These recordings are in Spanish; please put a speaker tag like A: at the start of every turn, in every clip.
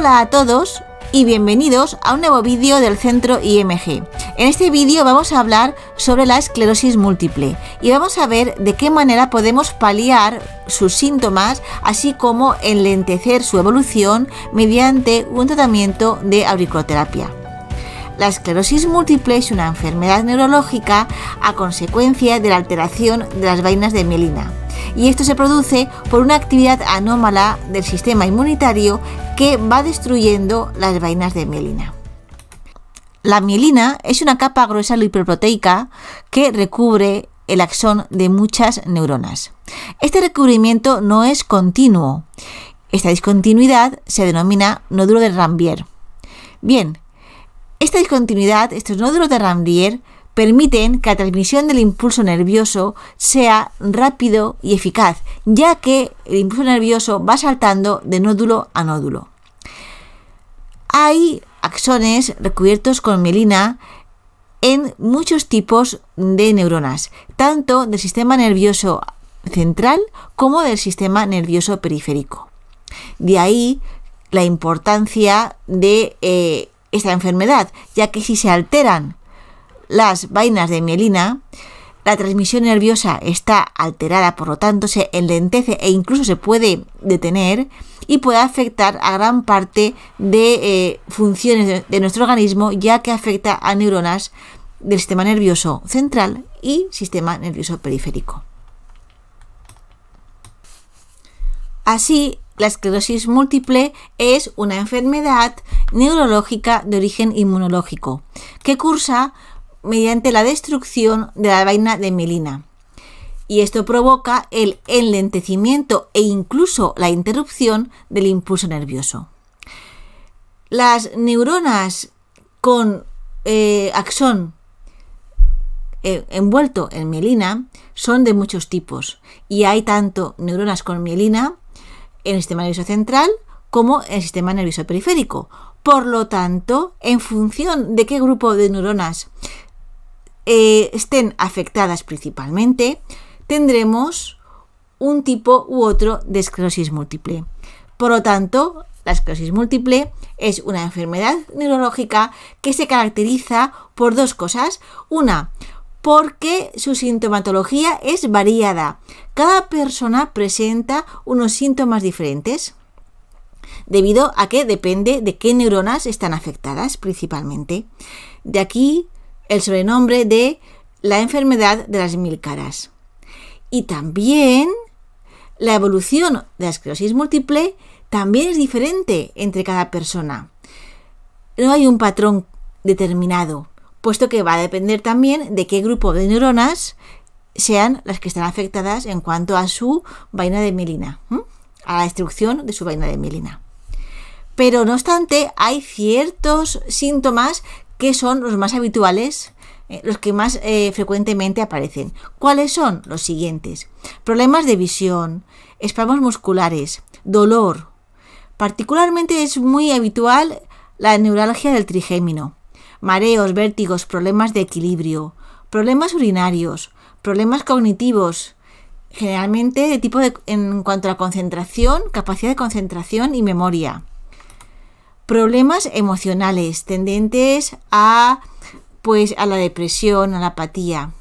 A: Hola a todos y bienvenidos a un nuevo vídeo del Centro IMG. En este vídeo vamos a hablar sobre la esclerosis múltiple y vamos a ver de qué manera podemos paliar sus síntomas así como enlentecer su evolución mediante un tratamiento de auriculoterapia. La esclerosis múltiple es una enfermedad neurológica a consecuencia de la alteración de las vainas de mielina y esto se produce por una actividad anómala del sistema inmunitario que va destruyendo las vainas de mielina. La mielina es una capa gruesa lipoproteica que recubre el axón de muchas neuronas. Este recubrimiento no es continuo. Esta discontinuidad se denomina nódulo de Rambier. Bien, esta discontinuidad, estos nódulos de Rambier, permiten que la transmisión del impulso nervioso sea rápido y eficaz, ya que el impulso nervioso va saltando de nódulo a nódulo. Hay axones recubiertos con mielina en muchos tipos de neuronas, tanto del sistema nervioso central como del sistema nervioso periférico. De ahí la importancia de eh, esta enfermedad, ya que si se alteran las vainas de mielina, la transmisión nerviosa está alterada, por lo tanto se enlentece e incluso se puede detener y puede afectar a gran parte de eh, funciones de nuestro organismo, ya que afecta a neuronas del sistema nervioso central y sistema nervioso periférico. Así, la esclerosis múltiple es una enfermedad neurológica de origen inmunológico que cursa mediante la destrucción de la vaina de mielina Y esto provoca el enlentecimiento e incluso la interrupción del impulso nervioso. Las neuronas con eh, axón eh, envuelto en mielina son de muchos tipos y hay tanto neuronas con mielina en el sistema nervioso central como en el sistema nervioso periférico. Por lo tanto, en función de qué grupo de neuronas eh, estén afectadas principalmente, tendremos un tipo u otro de esclerosis múltiple. Por lo tanto, la esclerosis múltiple es una enfermedad neurológica que se caracteriza por dos cosas. Una, porque su sintomatología es variada. Cada persona presenta unos síntomas diferentes debido a que depende de qué neuronas están afectadas principalmente. De aquí el sobrenombre de la enfermedad de las mil caras. Y también la evolución de la esclerosis múltiple también es diferente entre cada persona. No hay un patrón determinado, puesto que va a depender también de qué grupo de neuronas sean las que están afectadas en cuanto a su vaina de mielina, a la destrucción de su vaina de mielina. Pero no obstante, hay ciertos síntomas ¿Qué son los más habituales, eh, los que más eh, frecuentemente aparecen. ¿Cuáles son? Los siguientes. Problemas de visión, espasmos musculares, dolor. Particularmente es muy habitual la neuralgia del trigémino, mareos, vértigos, problemas de equilibrio, problemas urinarios, problemas cognitivos, generalmente de tipo en cuanto a concentración, capacidad de concentración y memoria problemas emocionales tendentes a pues a la depresión, a la apatía,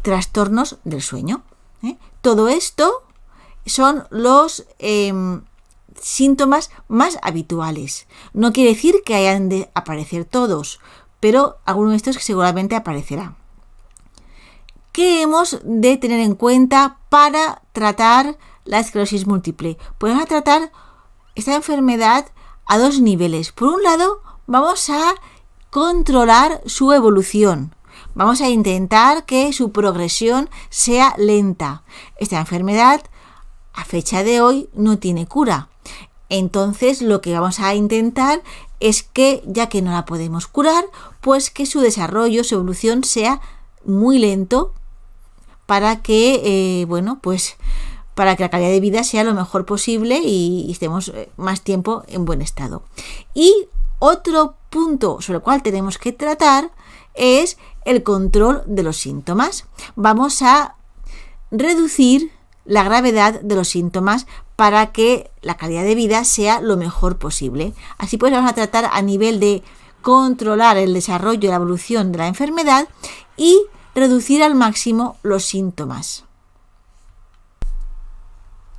A: trastornos del sueño. ¿eh? Todo esto son los em, síntomas más habituales. No quiere decir que hayan de aparecer todos, pero alguno de estos seguramente aparecerá. ¿Qué hemos de tener en cuenta para tratar la esclerosis múltiple? Podemos pues tratar esta enfermedad a dos niveles. Por un lado, vamos a controlar su evolución. Vamos a intentar que su progresión sea lenta. Esta enfermedad a fecha de hoy no tiene cura. Entonces lo que vamos a intentar es que, ya que no la podemos curar, pues que su desarrollo, su evolución sea muy lento para que, eh, bueno, pues para que la calidad de vida sea lo mejor posible y, estemos eh, más tiempo en buen estado. Y otro punto sobre el cual tenemos que tratar es el control de los síntomas. Vamos a reducir la gravedad de los síntomas para que la calidad de vida sea lo mejor posible. Así pues, vamos a tratar a nivel de controlar el desarrollo y la evolución de la enfermedad y reducir al máximo los síntomas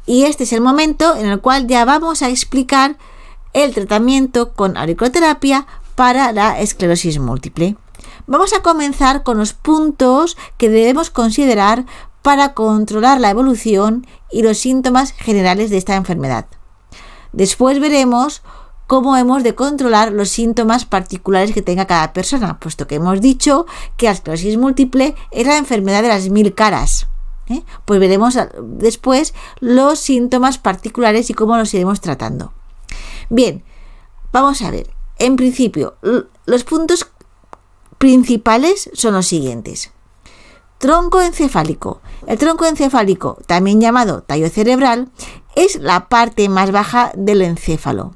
A: y este es el momento en el cual ya vamos a explicar el tratamiento con auriculoterapia para la esclerosis múltiple. Vamos a comenzar con los puntos que debemos considerar para controlar la evolución y los síntomas generales de esta enfermedad. Después veremos cómo hemos de controlar los síntomas particulares que tenga cada persona, puesto que hemos dicho que la esclerosis múltiple es la enfermedad de las mil caras. ¿eh? Pues veremos después los síntomas particulares y cómo los iremos tratando. Bien, vamos a ver. En principio, los puntos principales son los siguientes. Tronco encefálico. El tronco encefálico, también llamado tallo cerebral, es la parte más baja del encéfalo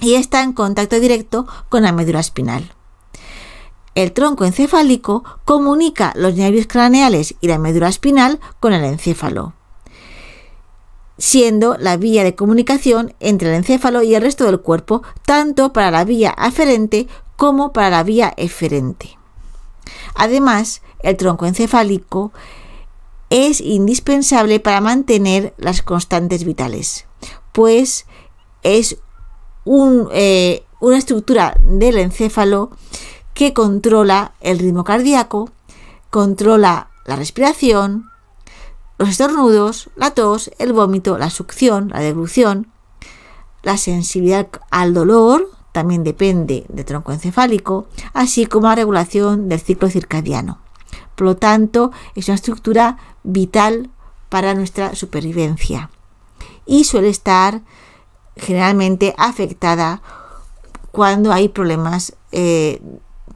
A: y está en contacto directo con la médula espinal. El tronco encefálico comunica los nervios craneales y la médula espinal con el encéfalo, siendo la vía de comunicación entre el encéfalo y el resto del cuerpo, tanto para la vía aferente como para la vía eferente. Además, el tronco encefálico es indispensable para mantener las constantes vitales, pues es eh, una estructura del encéfalo que controla el ritmo cardíaco, controla la respiración, los estornudos, la tos, el vómito, la succión, la deglución, la sensibilidad al dolor, también depende del tronco encefálico, así como la regulación del ciclo circadiano. Por lo tanto, es una estructura vital para nuestra supervivencia y suele estar generalmente afectada cuando hay problemas eh,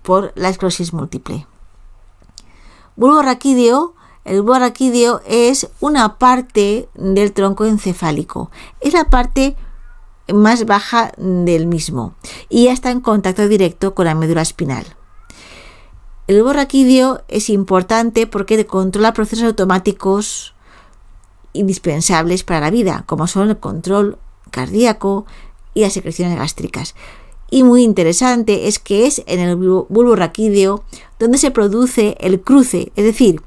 A: por la esclerosis múltiple. Bulbo raquídeo, el bulbo es una parte del tronco encefálico, es la parte más baja del mismo y ya está en contacto directo con la médula espinal. El bulbo es importante porque controla procesos automáticos indispensables para la vida, como son el control cardíaco y las secreciones gástricas y muy interesante es que es en el bulbo raquídeo donde se produce el cruce, es decir,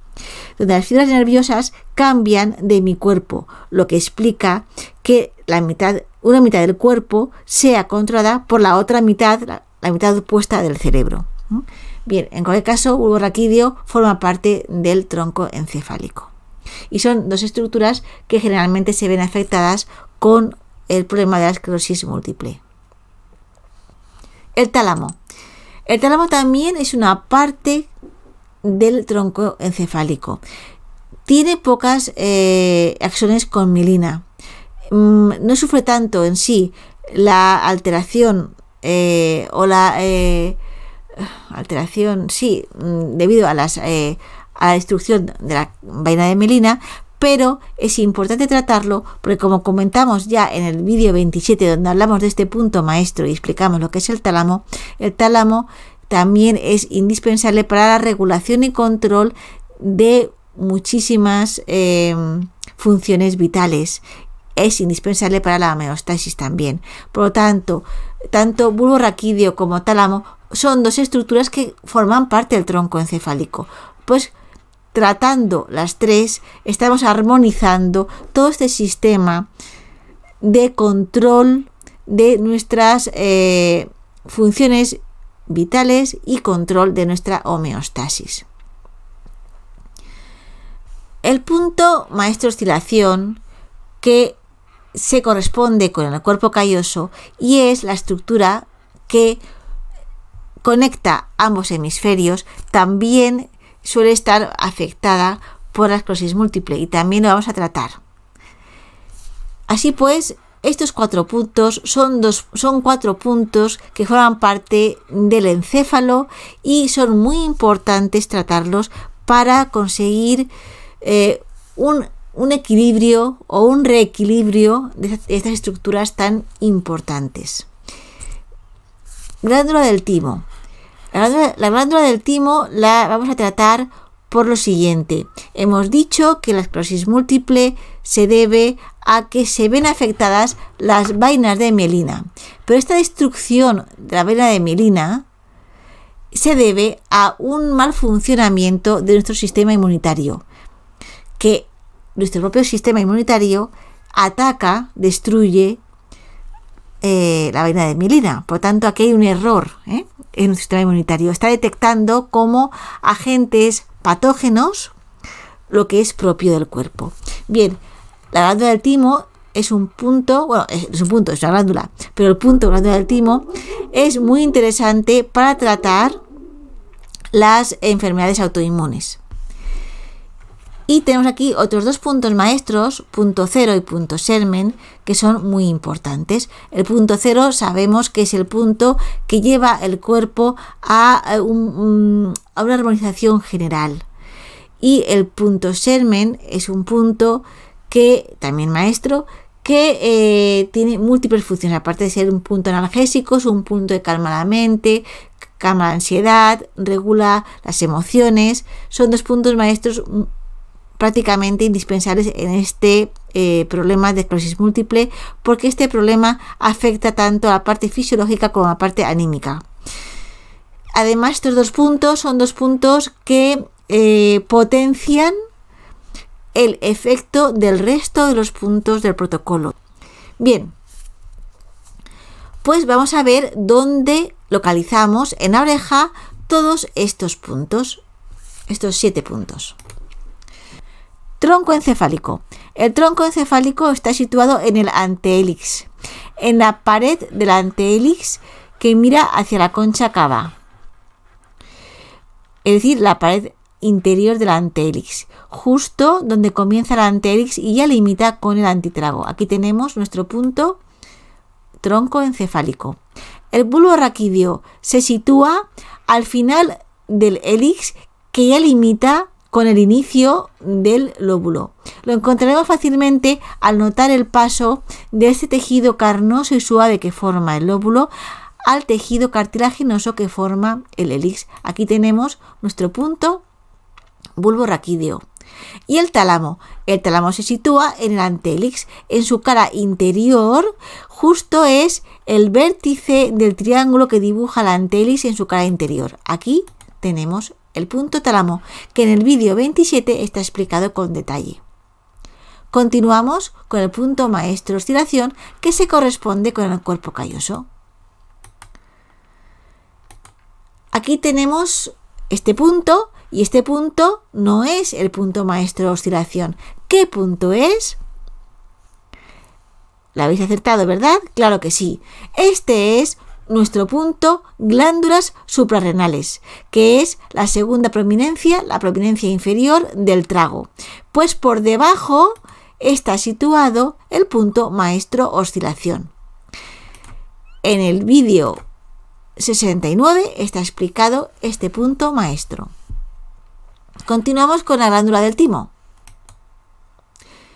A: donde las fibras nerviosas cambian de mi cuerpo, lo que explica que la mitad, una mitad del cuerpo sea controlada por la otra mitad, la, mitad opuesta del cerebro. Bien, en cualquier caso, bulbo raquídeo forma parte del tronco encefálico. Y son dos estructuras que generalmente se ven afectadas con el problema de la esclerosis múltiple. El tálamo. El tálamo también es una parte del tronco encefálico. Tiene pocas eh, acciones con mielina. Mm, no sufre tanto en sí la alteración eh, o la eh, alteración, sí, mm, debido a, las, a la destrucción de la vaina de mielina, pero es importante tratarlo porque como comentamos ya en el vídeo 27 donde hablamos de este punto maestro y explicamos lo que es el tálamo, el tálamo también es indispensable para la regulación y control de muchísimas em, funciones vitales. Es indispensable para la homeostasis también. Por lo tanto, tanto bulbo raquídeo como tálamo son dos estructuras que forman parte del tronco encefálico. Pues tratando las tres, estamos armonizando todo este sistema de control de nuestras eh, funciones vitales y control de nuestra homeostasis. El punto maestro oscilación que se corresponde con el cuerpo calloso y es la estructura que conecta ambos hemisferios, también suele estar afectada por la esclerosis múltiple y también lo vamos a tratar. Así pues, estos cuatro puntos son, dos, son cuatro puntos que forman parte del encéfalo y son muy importantes tratarlos para conseguir eh, un, un, equilibrio o un reequilibrio de estas estructuras tan importantes. Glándula del timo. La glándula del timo la vamos a tratar por lo siguiente. Hemos dicho que la esclerosis múltiple se debe a que se ven afectadas las vainas de mielina. Pero esta destrucción de la vaina de mielina se debe a un mal funcionamiento de nuestro sistema inmunitario, que nuestro propio sistema inmunitario ataca, destruye eh, la vaina de mielina. Por tanto, aquí hay un error ¿eh? en el sistema inmunitario. Está detectando como agentes patógenos lo que es propio del cuerpo. Bien, la glándula del timo es un punto, bueno, es un punto, es una glándula, pero el punto de glándula del timo es muy interesante para tratar las enfermedades autoinmunes. Y tenemos aquí otros dos puntos maestros, punto cero y punto sermen, que son muy importantes. El punto cero sabemos que es el punto que lleva el cuerpo a, eh, una armonización general. Y el punto sermen es un punto que, también maestro, que eh, tiene múltiples funciones, aparte de ser un punto analgésico, es un punto de calma la mente, calma la ansiedad, regula las emociones, son dos puntos maestros prácticamente indispensables en este eh, problema de esclerosis múltiple porque este problema afecta tanto a la parte fisiológica como a la parte anímica. Además, estos dos puntos son dos puntos que eh, potencian el efecto del resto de los puntos del protocolo. Bien, pues vamos a ver dónde localizamos en la oreja todos estos puntos, estos siete puntos. Tronco encefálico. El tronco encefálico está situado en el antehélix, en la pared del antehélix que mira hacia la concha cava, es decir, la pared interior del antehélix, justo donde comienza el antehélix y ya limita con el antitrago. Aquí tenemos nuestro punto tronco encefálico. El bulbo raquídeo se sitúa al final del hélix que ya limita con el inicio del lóbulo. Lo encontraremos fácilmente al notar el paso de ese tejido carnoso y suave que forma el lóbulo al tejido cartilaginoso que forma el elix. Aquí tenemos nuestro punto bulbo raquídeo. Y el tálamo. El tálamo se sitúa en el antélix, en su cara interior, justo es el vértice del triángulo que dibuja la antélix en su cara interior. Aquí tenemos el punto tálamo, que en el vídeo 27 está explicado con detalle. Continuamos con el punto maestro oscilación que se corresponde con el cuerpo calloso. Aquí tenemos este punto y este punto no es el punto maestro oscilación. ¿Qué punto es? ¿La habéis acertado, verdad? Claro que sí. Este es nuestro punto glándulas suprarrenales, que es la segunda prominencia, la prominencia inferior del trago. Pues por debajo está situado el punto maestro oscilación. En el vídeo 69 está explicado este punto maestro. Continuamos con la glándula del timo.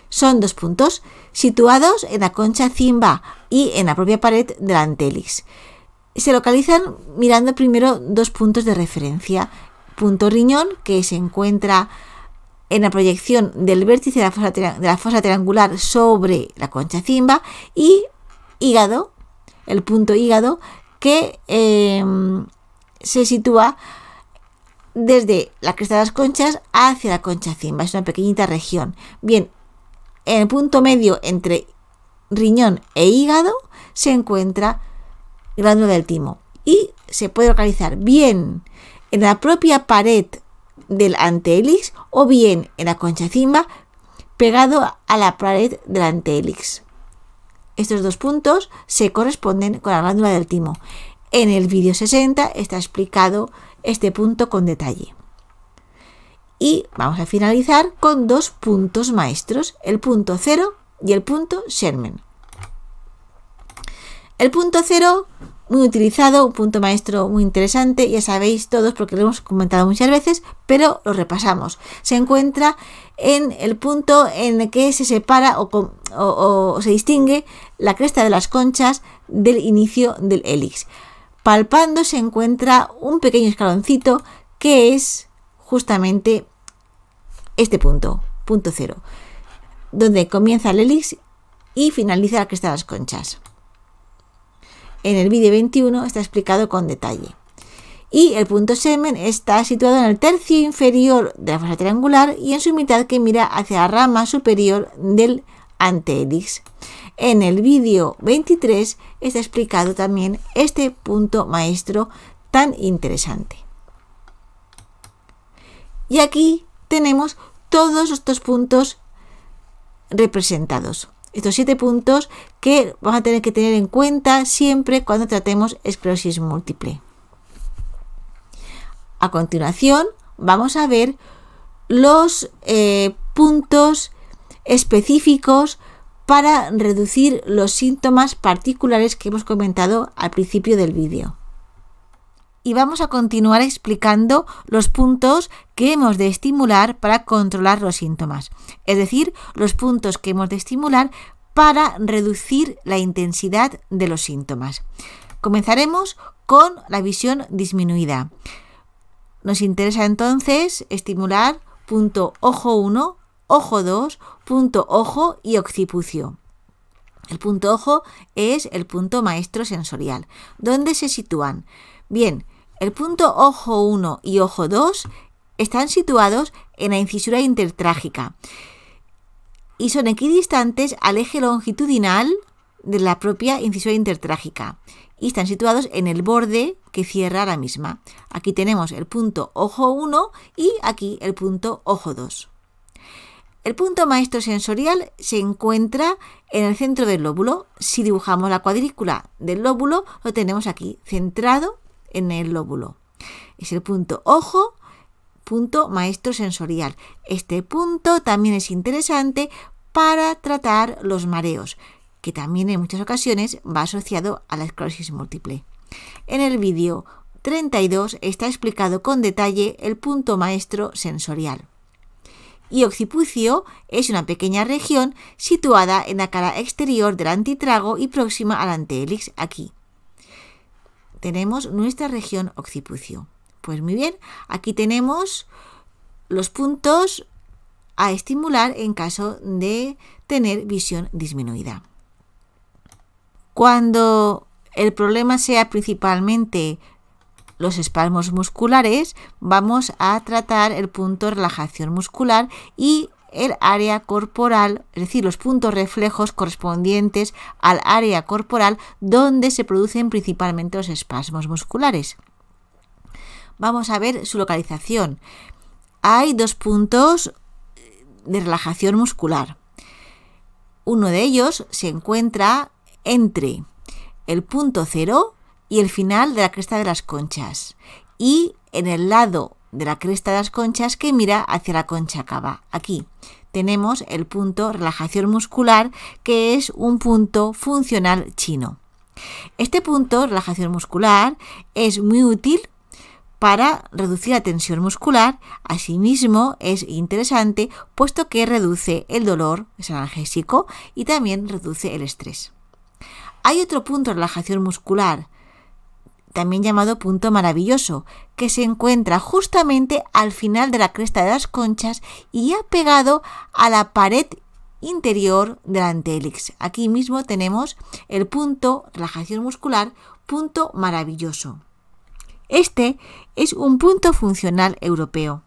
A: Son dos puntos situados en la concha cimba y en la propia pared del antelix se localizan mirando primero dos puntos de referencia. Punto riñón, que se encuentra en la proyección del vértice de la fosa, triangular sobre la concha cimba, y hígado, el punto hígado, que em, se sitúa desde la cresta de las conchas hacia la concha cimba. Es una pequeñita región. Bien, en el punto medio entre riñón e hígado se encuentra glándula del timo. Y se puede localizar bien en la propia pared del antehélix o bien en la concha cimba pegado a la pared del antehélix. Estos dos puntos se corresponden con la glándula del timo. En el vídeo 60 está explicado este punto con detalle. Y vamos a finalizar con dos puntos maestros, el punto 0 y el punto Sherman. El punto cero, muy utilizado, un punto maestro muy interesante, ya sabéis todos porque lo hemos comentado muchas veces, pero lo repasamos. Se encuentra en el punto en el que se separa o, se distingue la cresta de las conchas del inicio del helix. Palpando se encuentra un pequeño escaloncito que es justamente este punto, punto cero, donde comienza el helix y finaliza la cresta de las conchas en el vídeo 21 está explicado con detalle. Y el punto semen está situado en el tercio inferior de la fosa triangular y en su mitad que mira hacia la rama superior del anteelix. En el vídeo 23 está explicado también este punto maestro tan interesante. Y aquí tenemos todos estos puntos representados estos siete puntos que vamos a tener que tener en cuenta siempre cuando tratemos esclerosis múltiple. A continuación, vamos a ver los eh, puntos específicos para reducir los síntomas particulares que hemos comentado al principio del vídeo y vamos a continuar explicando los puntos que hemos de estimular para controlar los síntomas, es decir, los puntos que hemos de estimular para reducir la intensidad de los síntomas. Comenzaremos con la visión disminuida. Nos interesa entonces estimular punto ojo 1, ojo 2, punto ojo y occipucio. El punto ojo es el punto maestro sensorial. ¿Dónde se sitúan? Bien, el punto ojo 1 y ojo 2 están situados en la incisura intertrágica y son equidistantes al eje longitudinal de la propia incisura intertrágica y están situados en el borde que cierra la misma. Aquí tenemos el punto ojo 1 y aquí el punto ojo 2. El punto maestro sensorial se encuentra en el centro del lóbulo. Si dibujamos la cuadrícula del lóbulo, lo tenemos aquí, centrado en el lóbulo. Es el punto ojo, punto maestro sensorial. Este punto también es interesante para tratar los mareos, que también en muchas ocasiones va asociado a la esclerosis múltiple. En el vídeo 32 está explicado con detalle el punto maestro sensorial. Y occipucio es una pequeña región situada en la cara exterior del antitrago y próxima al antehélix aquí tenemos nuestra región occipucio. Pues muy bien, aquí tenemos los puntos a estimular en caso de tener visión disminuida. Cuando el problema sea principalmente los espasmos musculares, vamos a tratar el punto relajación muscular y el área corporal, es decir, los puntos reflejos correspondientes al área corporal donde se producen principalmente los espasmos musculares. Vamos a ver su localización. Hay dos puntos eh, de relajación muscular. Uno de ellos se encuentra entre el punto cero y el final de la cresta de las conchas y en el lado de la cresta de las conchas que mira hacia la concha cava. Aquí tenemos el punto relajación muscular, que es un punto funcional chino. Este punto relajación muscular es muy útil para reducir la tensión muscular. Asimismo, es interesante puesto que reduce el dolor, es analgésico, y también reduce el estrés. Hay otro punto relajación muscular también llamado punto maravilloso, que se encuentra justamente al final de la cresta de las conchas y apegado a la pared interior del antélix. Aquí mismo tenemos el punto relajación muscular, punto maravilloso. Este es un punto funcional europeo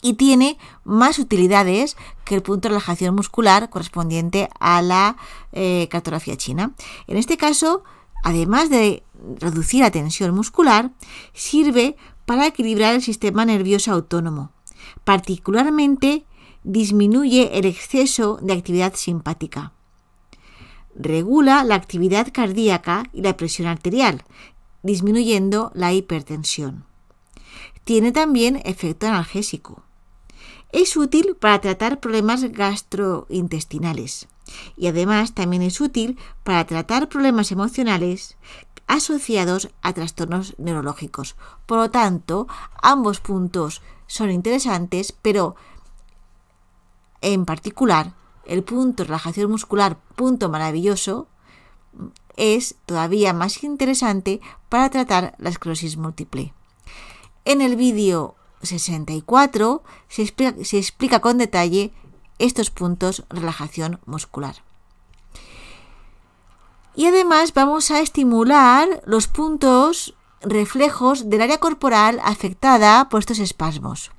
A: y tiene más utilidades que el punto relajación muscular correspondiente a la eh, cartografía china. En este caso, además de reducir la tensión muscular, sirve para equilibrar el sistema nervioso autónomo. Particularmente, disminuye el exceso de actividad simpática. Regula la actividad cardíaca y la presión arterial, disminuyendo la hipertensión. Tiene también efecto analgésico. Es útil para tratar problemas gastrointestinales. Y además también es útil para tratar problemas emocionales asociados a trastornos neurológicos. Por lo tanto, ambos puntos son interesantes, pero en particular el punto relajación muscular, punto maravilloso, es todavía más interesante para tratar la esclerosis múltiple. En el vídeo 64 se explica, se explica con detalle estos puntos relajación muscular. Y además vamos a estimular los puntos reflejos del área corporal afectada por estos espasmos.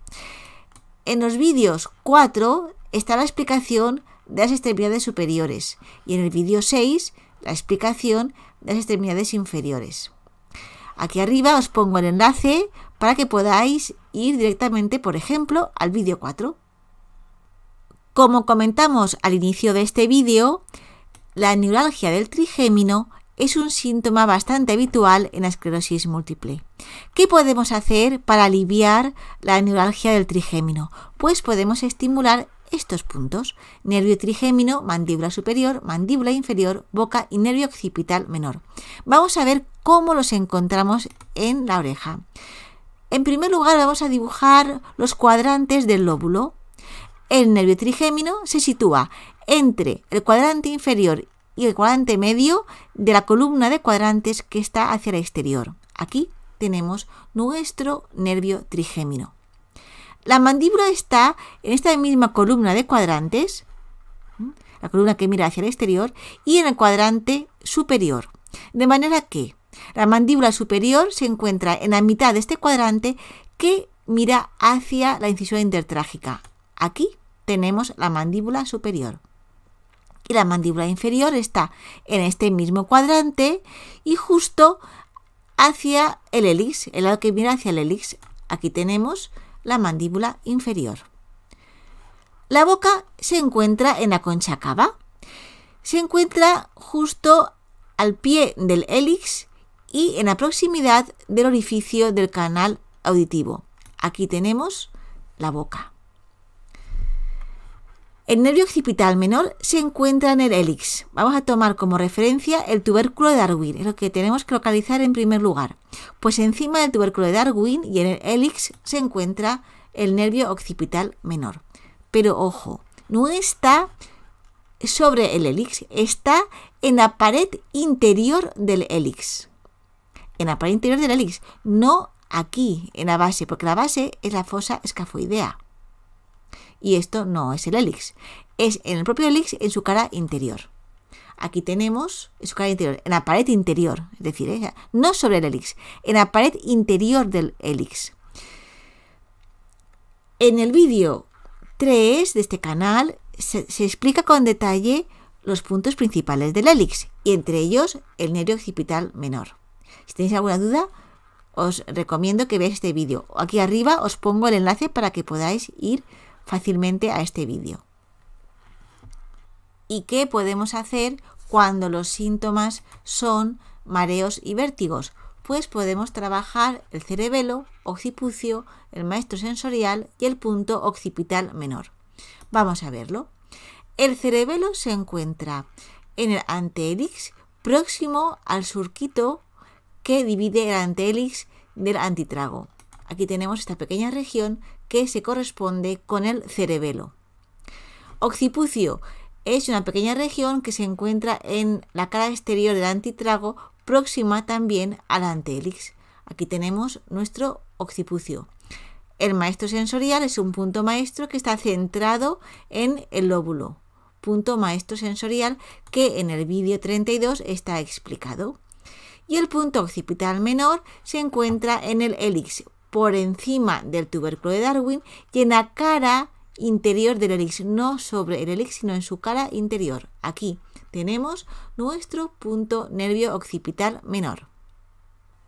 A: En los vídeos 4 está la explicación de las extremidades superiores y en el vídeo 6 la explicación de las extremidades inferiores. Aquí arriba os pongo el enlace para que podáis ir directamente, por ejemplo, al vídeo 4. Como comentamos al inicio de este vídeo, la neuralgia del trigémino es un síntoma bastante habitual en la esclerosis múltiple. ¿Qué podemos hacer para aliviar la neuralgia del trigémino? Pues podemos estimular estos puntos, nervio trigémino, mandíbula superior, mandíbula inferior, boca y nervio occipital menor. Vamos a ver cómo los encontramos en la oreja. En primer lugar vamos a dibujar los cuadrantes del lóbulo. El nervio trigémino se sitúa entre el cuadrante inferior y el cuadrante medio de la columna de cuadrantes que está hacia el exterior. Aquí tenemos nuestro nervio trigémino. La mandíbula está en esta misma columna de cuadrantes, la columna que mira hacia el exterior, y en el cuadrante superior. De manera que la mandíbula superior se encuentra en la mitad de este cuadrante que mira hacia la incisión intertrágica. Aquí tenemos la mandíbula superior. Y la mandíbula inferior está en este mismo cuadrante y justo hacia el elix el lado que viene hacia el hélix, Aquí tenemos la mandíbula inferior. La boca se encuentra en la concha cava. Se encuentra justo al pie del hélix y en la proximidad del orificio del canal auditivo. Aquí tenemos la boca. El nervio occipital menor se encuentra en el hélix. Vamos a tomar como referencia el tubérculo de Darwin, es lo que tenemos que localizar en primer lugar. Pues encima del tubérculo de Darwin y en el hélix se encuentra el nervio occipital menor. Pero ojo, no está sobre el hélix, está en la pared interior del hélix. En la pared interior del hélix, no aquí, en la base, porque la base es la fosa escafoidea. Y esto no es el hélix, es en el propio hélix en su cara interior. Aquí tenemos en su cara interior, en la pared interior, es decir, ¿eh? no sobre el hélix, en la pared interior del hélix. En el vídeo 3 de este canal se, explica con detalle los puntos principales del hélix y entre ellos el nervio occipital menor. Si tenéis alguna duda, os recomiendo que veáis este vídeo. Aquí arriba os pongo el enlace para que podáis ir fácilmente a este vídeo. ¿Y qué podemos hacer cuando los síntomas son mareos y vértigos? Pues podemos trabajar el cerebelo, occipucio, el maestro sensorial y el punto occipital menor. Vamos a verlo. El cerebelo se encuentra en el antehélix, próximo al surquito que divide el antélix del antitrago. Aquí tenemos esta pequeña región que se corresponde con el cerebelo. Occipucio es una pequeña región que se encuentra en la cara exterior del antitrago, próxima también al antélix. Aquí tenemos nuestro occipucio. El maestro sensorial es un punto maestro que está centrado en el lóbulo. Punto maestro sensorial que en el vídeo 32 está explicado. Y el punto occipital menor se encuentra en el hélix, por encima del tubérculo de Darwin y en la cara interior del elixir, no sobre el elixir, sino en su cara interior. Aquí tenemos nuestro punto nervio occipital menor.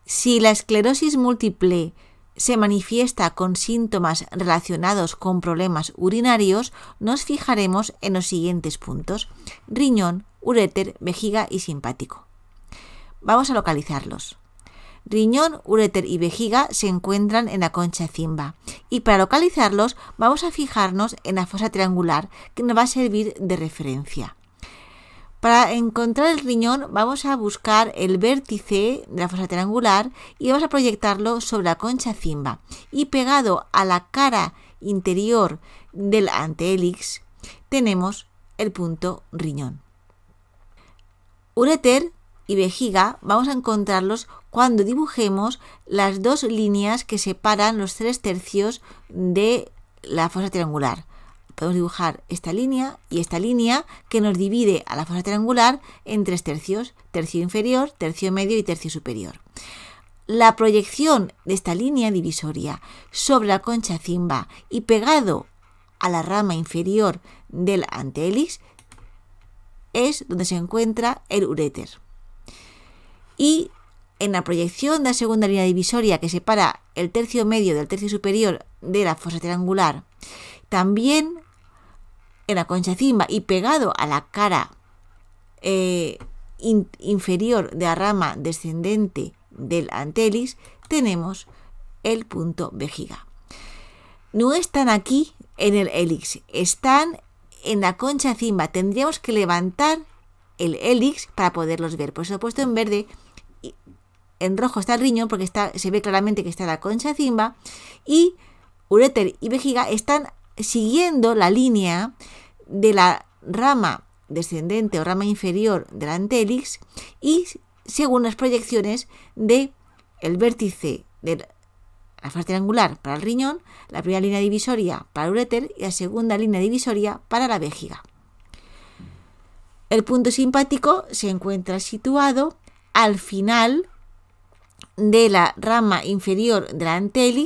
A: Si la esclerosis múltiple se manifiesta con síntomas relacionados con problemas urinarios, nos fijaremos en los siguientes puntos: riñón, uréter, vejiga y simpático. Vamos a localizarlos riñón, ureter y vejiga se encuentran en la concha zimba Y para localizarlos vamos a fijarnos en la fosa triangular que nos va a servir de referencia. Para encontrar el riñón vamos a buscar el vértice de la fosa triangular y vamos a proyectarlo sobre la concha zimba y pegado a la cara interior del antehélix tenemos el punto riñón. Ureter y vejiga vamos a encontrarlos cuando dibujemos las dos líneas que separan los tres tercios de la fosa triangular. Podemos dibujar esta línea y esta línea que nos divide a la fosa triangular en tres tercios, tercio inferior, tercio medio y tercio superior. La proyección de esta línea divisoria sobre la concha cimba y pegado a la rama inferior del antehélix es donde se encuentra el ureter y en la proyección de la segunda línea divisoria que separa el tercio medio del tercio superior de la fosa triangular, también en la concha cima y pegado a la cara eh, inferior de la rama descendente del antelis, tenemos el punto vejiga. No están aquí en el hélix, están en la concha cima. Tendríamos que levantar el hélix para poderlos ver. Por eso he puesto en verde en rojo está el riñón porque se ve claramente que está la concha cimba y ureter y vejiga están siguiendo la línea de la rama descendente o rama inferior del antélix y según las proyecciones de el vértice de la fase triangular para el riñón, la primera línea divisoria para el uréter y la segunda línea divisoria para la vejiga. El punto simpático se encuentra situado al final de la rama inferior del la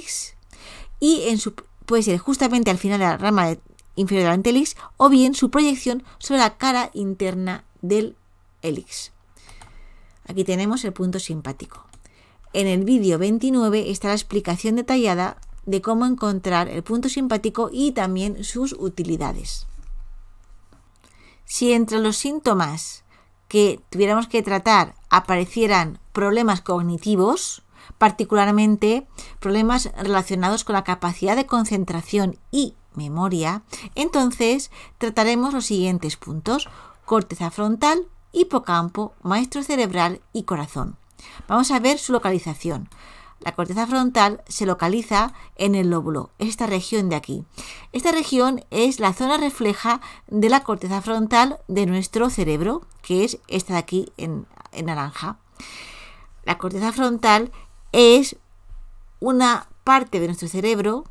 A: y en su, puede ser justamente al final de la rama inferior del la o bien su proyección sobre la cara interna del hélix. Aquí tenemos el punto simpático. En el vídeo 29 está la explicación detallada de cómo encontrar el punto simpático y también sus utilidades. Si entre los síntomas que tuviéramos que tratar aparecieran problemas cognitivos, particularmente problemas relacionados con la capacidad de concentración y memoria, entonces trataremos los siguientes puntos, corteza frontal, hipocampo, maestro cerebral y corazón. Vamos a ver su localización la corteza frontal se localiza en el lóbulo, esta región de aquí. Esta región es la zona refleja de la corteza frontal de nuestro cerebro, que es esta de aquí en, naranja. La corteza frontal es una parte de nuestro cerebro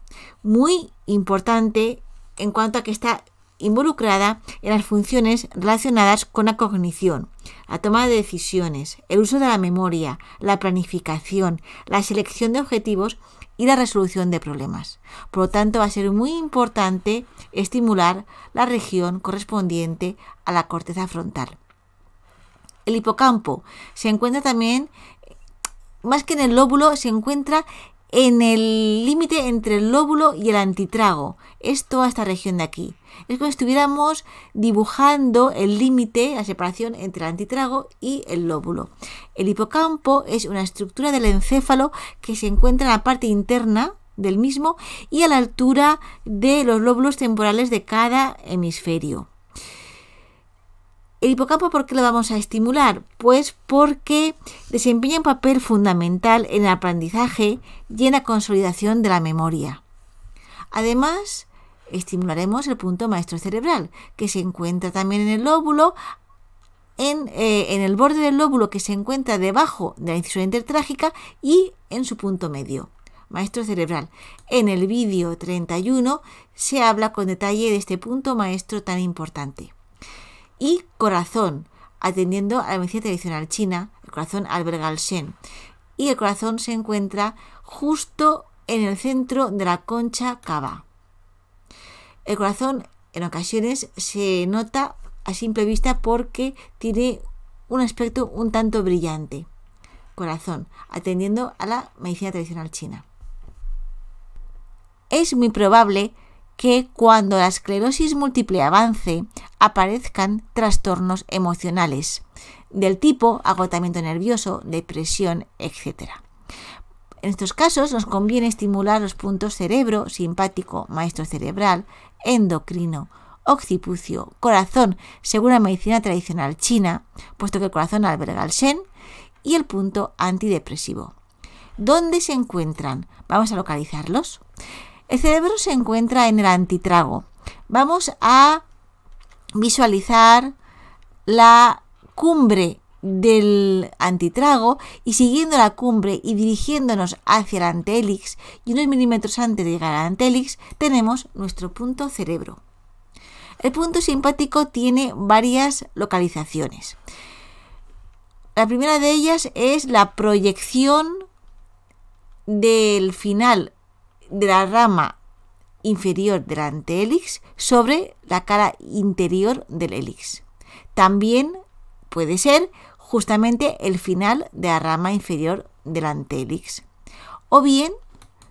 A: muy importante en cuanto a que está involucrada en las funciones relacionadas con la cognición, la toma de decisiones, el uso de la memoria, la planificación, la selección de objetivos y la resolución de problemas. Por lo tanto, va a ser muy importante estimular la región correspondiente a la corteza frontal. El hipocampo se encuentra también, más que en el lóbulo, se encuentra en el límite entre el lóbulo y el antitrago. Es toda esta región de aquí. Es como si estuviéramos dibujando el límite, la separación entre el antitrago y el lóbulo. El hipocampo es una estructura del encéfalo que se encuentra en la parte interna del mismo y a la altura de los lóbulos temporales de cada hemisferio. ¿El hipocampo por qué lo vamos a estimular? Pues porque desempeña un papel fundamental en el aprendizaje y en la consolidación de la memoria. Además, estimularemos el punto maestro cerebral, que se encuentra también en el lóbulo, en, eh, el borde del lóbulo que se encuentra debajo de la incisión intertrágica y en su punto medio maestro cerebral. En el vídeo 31 se habla con detalle de este punto maestro tan importante y corazón, atendiendo a la medicina tradicional china, el corazón alberga al Shen, y el corazón se encuentra justo en el centro de la concha cava. El corazón en ocasiones se nota a simple vista porque tiene un aspecto un tanto brillante. Corazón, atendiendo a la medicina tradicional china. Es muy probable que cuando la esclerosis múltiple avance aparezcan trastornos emocionales del tipo agotamiento nervioso, depresión, etc. En estos casos nos conviene estimular los puntos cerebro, simpático, maestro cerebral, endocrino, occipucio, corazón, según la medicina tradicional china, puesto que el corazón alberga el shen, y el punto antidepresivo. ¿Dónde se encuentran? Vamos a localizarlos. El cerebro se encuentra en el antitrago. Vamos a visualizar la cumbre del antitrago y siguiendo la cumbre y dirigiéndonos hacia el antélix y unos milímetros antes de llegar al antélix tenemos nuestro punto cerebro. El punto simpático tiene varias localizaciones. La primera de ellas es la proyección del final de la rama inferior del antehélix sobre la cara interior del hélix. También puede ser justamente el final de la rama inferior del antehélix o bien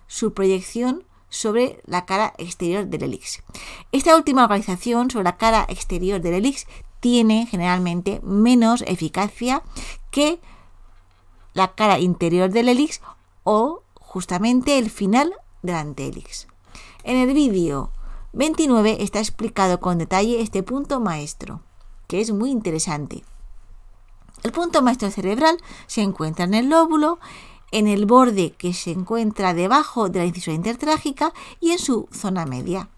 A: su proyección sobre la cara exterior del helix. Esta última organización sobre la cara exterior del helix tiene generalmente menos eficacia que la cara interior del helix o justamente el final Antélix. En el vídeo 29 está explicado con detalle este punto maestro, que es muy interesante. El punto maestro cerebral se encuentra en el lóbulo, en el borde que se encuentra debajo de la incisión intertrágica y en su zona media.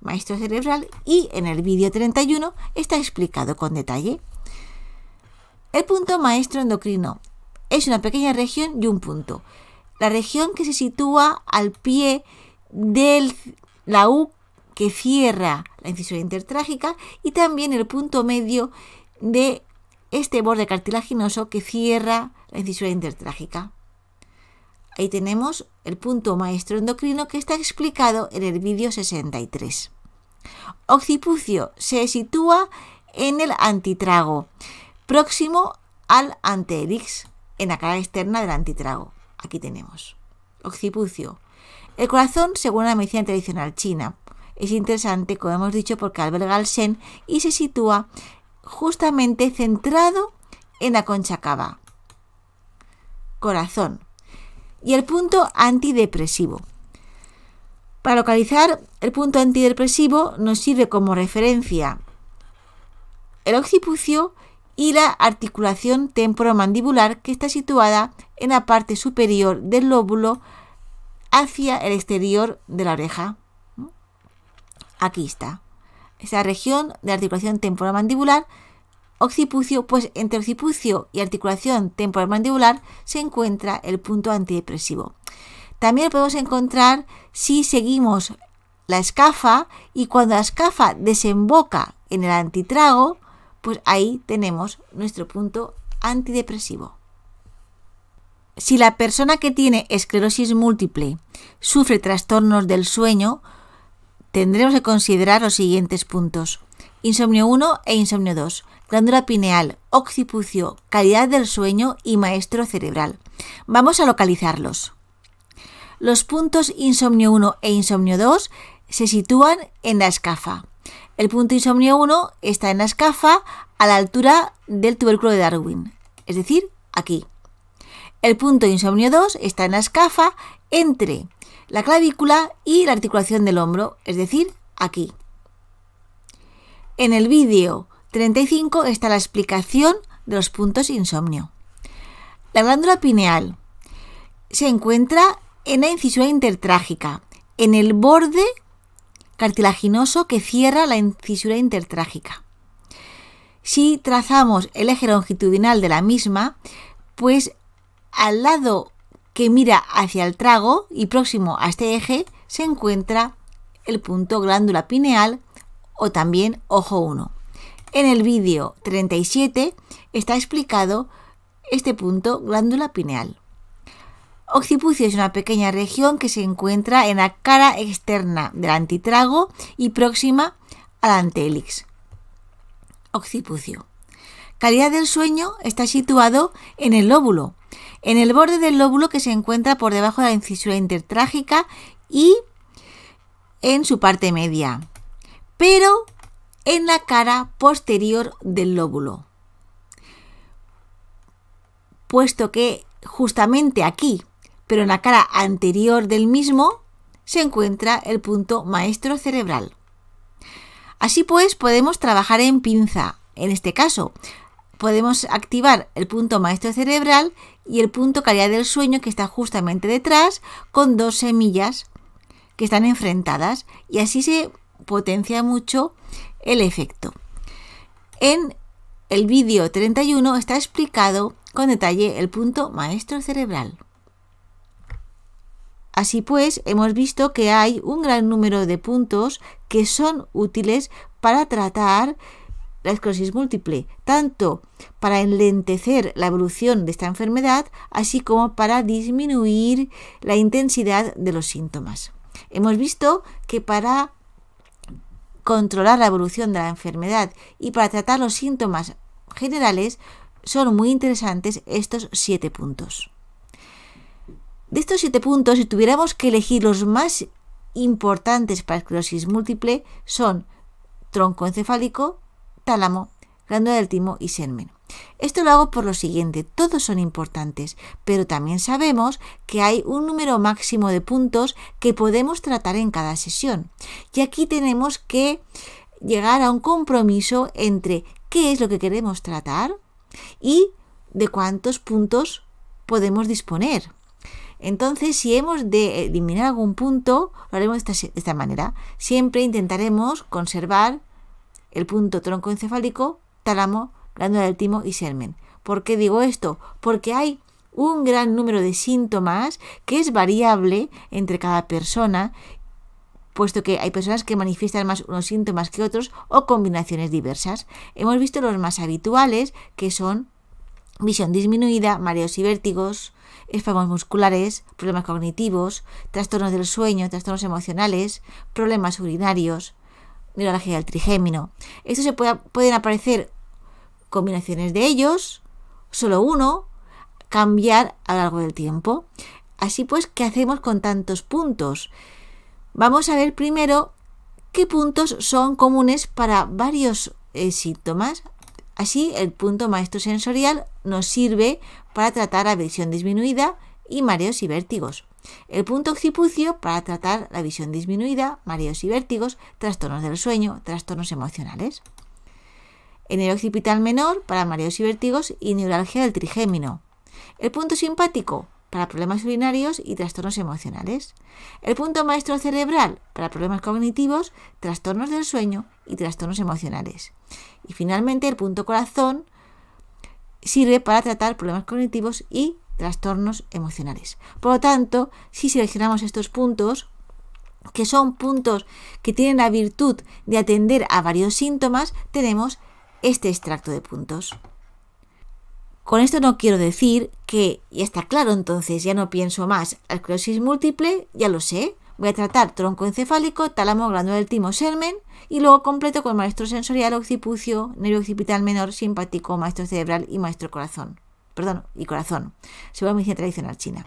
A: Maestro cerebral y en el vídeo 31 está explicado con detalle. El punto maestro endocrino es una pequeña región y un punto la región que se sitúa al pie de la U que cierra la incisión intertrágica y también el punto medio de este borde cartilaginoso que cierra la incisión intertrágica. Ahí tenemos el punto maestro endocrino que está explicado en el vídeo 63. Occipucio se sitúa en el antitrago, próximo al anterix en la cara externa del antitrago. Aquí tenemos. Occipucio. El corazón, según la medicina tradicional china, es interesante, como hemos dicho, porque alberga el sen y se sitúa justamente centrado en la concha cava. Corazón. Y el punto antidepresivo. Para localizar el punto antidepresivo nos sirve como referencia el occipucio y la articulación temporomandibular que está situada en la parte superior del lóbulo hacia el exterior de la oreja. Aquí está. Esa región de articulación temporomandibular, occipucio, pues entre occipucio y articulación temporomandibular se encuentra el punto antidepresivo. También podemos encontrar si seguimos la escafa y cuando la escafa desemboca en el antitrago, pues ahí tenemos nuestro punto antidepresivo. Si la persona que tiene esclerosis múltiple sufre trastornos del sueño, tendremos que considerar los siguientes puntos. Insomnio 1 e insomnio 2, glándula pineal, occipucio, calidad del sueño y maestro cerebral. Vamos a localizarlos. Los puntos insomnio 1 e insomnio 2 se sitúan en la escafa. El punto insomnio 1 está en la escafa a la altura del tubérculo de Darwin, es decir, aquí. El punto insomnio 2 está en la escafa entre la clavícula y la articulación del hombro, es decir, aquí. En el vídeo 35 está la explicación de los puntos insomnio. La glándula pineal se encuentra en la incisura intertrágica, en el borde cartilaginoso que cierra la incisura intertrágica. Si trazamos el eje longitudinal de la misma, pues al lado que mira hacia el trago y próximo a este eje se encuentra el punto glándula pineal o también ojo 1. En el vídeo 37 está explicado este punto glándula pineal. Occipucio es una pequeña región que se encuentra en la cara externa del antitrago y próxima al antélix. Occipucio. Calidad del sueño está situado en el lóbulo, en el borde del lóbulo que se encuentra por debajo de la incisura intertrágica y en su parte media, pero en la cara posterior del lóbulo. Puesto que justamente aquí, pero en la cara anterior del mismo, se encuentra el punto maestro cerebral. Así pues, podemos trabajar en pinza. En este caso, podemos activar el punto maestro cerebral y el punto calidad del sueño que está justamente detrás con dos semillas que están enfrentadas y así se potencia mucho el efecto. En el vídeo 31 está explicado con detalle el punto maestro cerebral. Así pues, hemos visto que hay un gran número de puntos que son útiles para tratar la esclerosis múltiple, tanto para enlentecer la evolución de esta enfermedad, así como para disminuir la intensidad de los síntomas. Hemos visto que para controlar la evolución de la enfermedad y para tratar los síntomas generales son muy interesantes estos siete puntos. De estos siete puntos, si tuviéramos que elegir los más importantes para esclerosis múltiple, son troncoencefálico, tálamo, glándula del timo y semen. Esto lo hago por lo siguiente, todos son importantes, pero también sabemos que hay un número máximo de puntos que podemos tratar en cada sesión. Y aquí tenemos que llegar a un compromiso entre qué es lo que queremos tratar y de cuántos puntos podemos disponer. Entonces, si hemos de eliminar algún punto, lo haremos de esta manera. Siempre intentaremos conservar el punto troncoencefálico, tálamo, glándula del timo y sermen. ¿Por qué digo esto? Porque hay un gran número de síntomas que es variable entre cada persona, puesto que hay personas que manifiestan más unos síntomas que otros o combinaciones diversas. Hemos visto los más habituales, que son visión disminuida, mareos y vértigos, espasmos musculares, problemas cognitivos, trastornos del sueño, trastornos emocionales, problemas urinarios, de la del trigémino. Esto se pueden aparecer combinaciones de ellos, solo uno, cambiar a lo largo del tiempo. Así pues, ¿qué hacemos con tantos puntos? Vamos a ver primero qué puntos son comunes para varios eh, síntomas. Así, el punto maestro sensorial nos sirve para tratar la visión disminuida y mareos y vértigos. El punto occipucio para tratar la visión disminuida, mareos y vértigos, trastornos del sueño, trastornos emocionales. En el occipital menor para mareos y vértigos y neuralgia del trigémino. El punto simpático para problemas urinarios y trastornos emocionales. El punto maestro cerebral para problemas cognitivos, trastornos del sueño y trastornos emocionales. Y finalmente el punto corazón sirve para tratar problemas cognitivos y trastornos emocionales. Por lo tanto, si seleccionamos estos puntos, que son puntos que tienen la virtud de atender a varios síntomas, tenemos este extracto de puntos. Con esto no quiero decir que ya está claro entonces, ya no pienso más. Esclerosis múltiple, ya lo sé. Voy a tratar tronco encefálico, tálamo, glándula del timo, sermen y luego completo con maestro sensorial, occipucio, nervio occipital menor, simpático, maestro cerebral y maestro corazón perdón, y corazón, según la medicina tradicional china.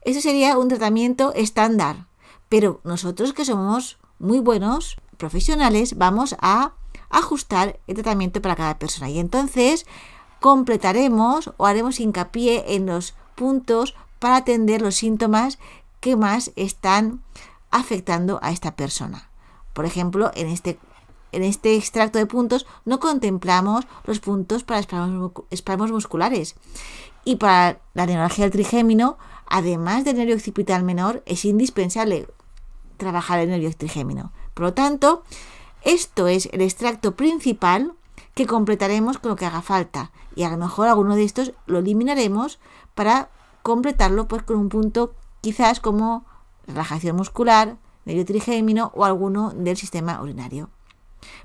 A: Eso sería un tratamiento estándar, pero nosotros que somos muy buenos profesionales vamos a ajustar el tratamiento para cada persona y entonces completaremos o haremos hincapié en los puntos para atender los síntomas que más están afectando a esta persona. Por ejemplo, en este en este extracto de puntos no contemplamos los puntos para espasmos musculares. Y para la neuralgia del trigémino, además del nervio occipital menor, es indispensable trabajar el nervio trigémino. Por lo tanto, esto es el extracto principal que completaremos con lo que haga falta. Y a lo mejor alguno de estos lo eliminaremos para completarlo pues, con un punto quizás como relajación muscular, nervio trigémino o alguno del sistema urinario.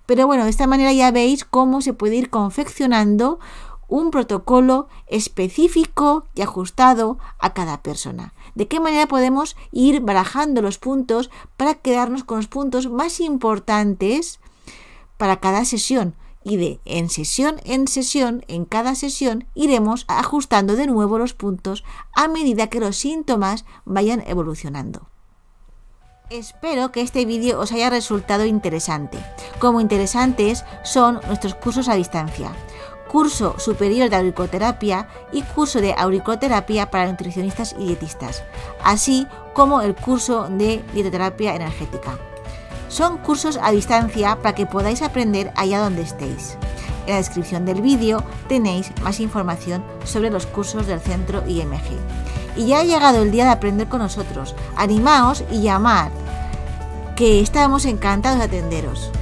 A: Pero bueno, de esta manera ya veis cómo se puede ir confeccionando un protocolo específico y ajustado a cada persona. ¿De qué manera podemos ir barajando los puntos para quedarnos con los puntos más importantes para cada sesión? Y de en sesión en sesión, en cada sesión, iremos ajustando de nuevo los puntos a medida que los síntomas vayan evolucionando. Espero que este vídeo os haya resultado interesante, como interesantes son nuestros cursos a distancia, curso superior de auricoterapia y curso de auricoterapia para nutricionistas y dietistas, así como el curso de dietoterapia energética. Son cursos a distancia para que podáis aprender allá donde estéis. En la descripción del vídeo tenéis más información sobre los cursos del centro IMG y ya ha llegado el día de aprender con nosotros. Animaos y llamad, que estamos encantados de atenderos.